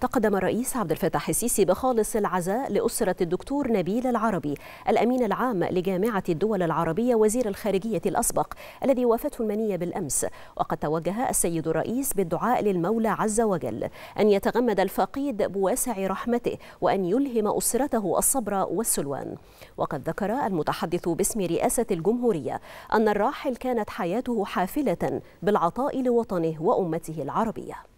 تقدم الرئيس عبد الفتاح السيسي بخالص العزاء لأسرة الدكتور نبيل العربي الأمين العام لجامعة الدول العربية وزير الخارجية الأسبق الذي وافته المنية بالأمس وقد توجه السيد الرئيس بالدعاء للمولى عز وجل أن يتغمد الفقيد بواسع رحمته وأن يلهم أسرته الصبر والسلوان وقد ذكر المتحدث باسم رئاسة الجمهورية أن الراحل كانت حياته حافلة بالعطاء لوطنه وأمته العربية